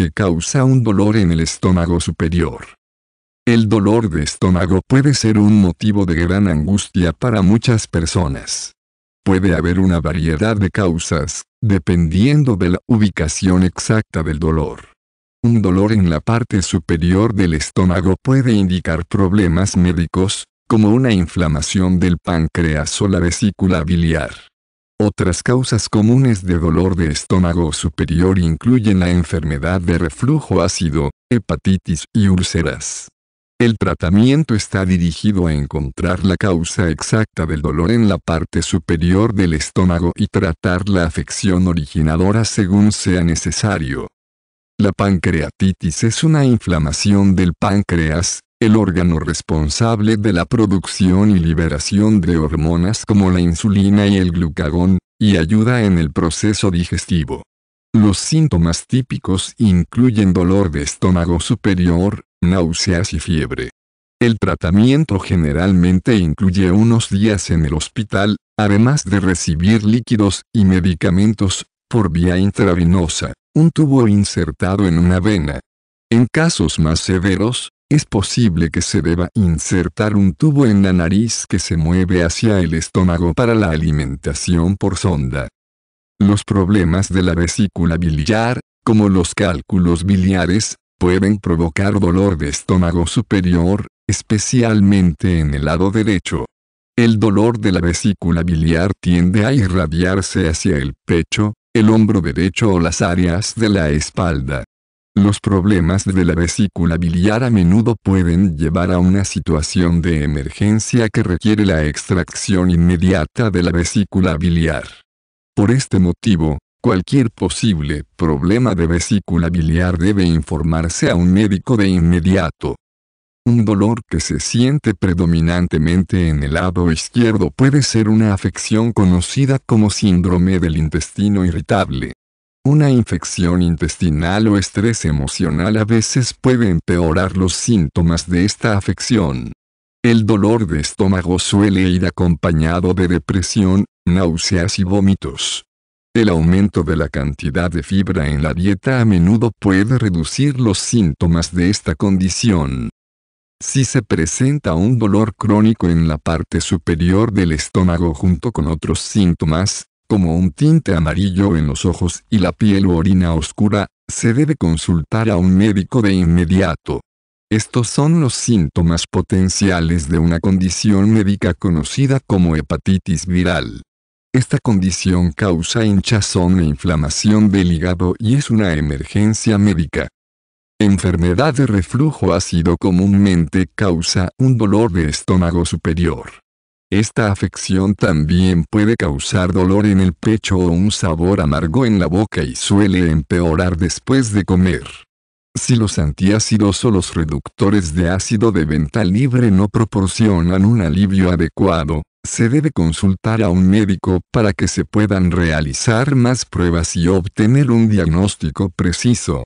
que causa un dolor en el estómago superior. El dolor de estómago puede ser un motivo de gran angustia para muchas personas. Puede haber una variedad de causas, dependiendo de la ubicación exacta del dolor. Un dolor en la parte superior del estómago puede indicar problemas médicos, como una inflamación del páncreas o la vesícula biliar. Otras causas comunes de dolor de estómago superior incluyen la enfermedad de reflujo ácido, hepatitis y úlceras. El tratamiento está dirigido a encontrar la causa exacta del dolor en la parte superior del estómago y tratar la afección originadora según sea necesario. La pancreatitis es una inflamación del páncreas, el órgano responsable de la producción y liberación de hormonas como la insulina y el glucagón, y ayuda en el proceso digestivo. Los síntomas típicos incluyen dolor de estómago superior, náuseas y fiebre. El tratamiento generalmente incluye unos días en el hospital, además de recibir líquidos y medicamentos, por vía intravenosa, un tubo insertado en una vena. En casos más severos, es posible que se deba insertar un tubo en la nariz que se mueve hacia el estómago para la alimentación por sonda. Los problemas de la vesícula biliar, como los cálculos biliares, pueden provocar dolor de estómago superior, especialmente en el lado derecho. El dolor de la vesícula biliar tiende a irradiarse hacia el pecho, el hombro derecho o las áreas de la espalda. Los problemas de la vesícula biliar a menudo pueden llevar a una situación de emergencia que requiere la extracción inmediata de la vesícula biliar. Por este motivo, cualquier posible problema de vesícula biliar debe informarse a un médico de inmediato. Un dolor que se siente predominantemente en el lado izquierdo puede ser una afección conocida como síndrome del intestino irritable. Una infección intestinal o estrés emocional a veces puede empeorar los síntomas de esta afección. El dolor de estómago suele ir acompañado de depresión, náuseas y vómitos. El aumento de la cantidad de fibra en la dieta a menudo puede reducir los síntomas de esta condición. Si se presenta un dolor crónico en la parte superior del estómago junto con otros síntomas, como un tinte amarillo en los ojos y la piel o orina oscura, se debe consultar a un médico de inmediato. Estos son los síntomas potenciales de una condición médica conocida como hepatitis viral. Esta condición causa hinchazón e inflamación del hígado y es una emergencia médica. Enfermedad de reflujo ácido comúnmente causa un dolor de estómago superior. Esta afección también puede causar dolor en el pecho o un sabor amargo en la boca y suele empeorar después de comer. Si los antiácidos o los reductores de ácido de venta libre no proporcionan un alivio adecuado, se debe consultar a un médico para que se puedan realizar más pruebas y obtener un diagnóstico preciso.